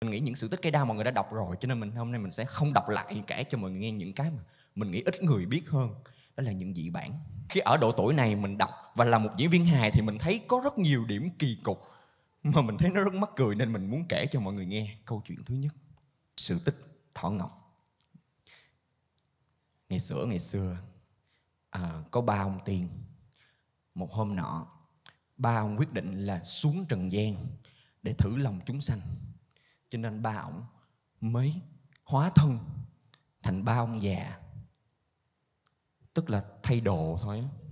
mình nghĩ những sự tích cây đau mọi người đã đọc rồi cho nên mình hôm nay mình sẽ không đọc lại kể cho mọi người nghe những cái mà mình nghĩ ít người biết hơn đó là những dị bản khi ở độ tuổi này mình đọc và là một diễn viên hài thì mình thấy có rất nhiều điểm kỳ cục mà mình thấy nó rất mắc cười nên mình muốn kể cho mọi người nghe câu chuyện thứ nhất sự tích thỏ ngọc ngày xưa ngày xưa à, có ba ông tiên một hôm nọ ba ông quyết định là xuống trần gian để thử lòng chúng sanh cho nên ba ông mới hóa thân thành ba ông già tức là thay đồ thôi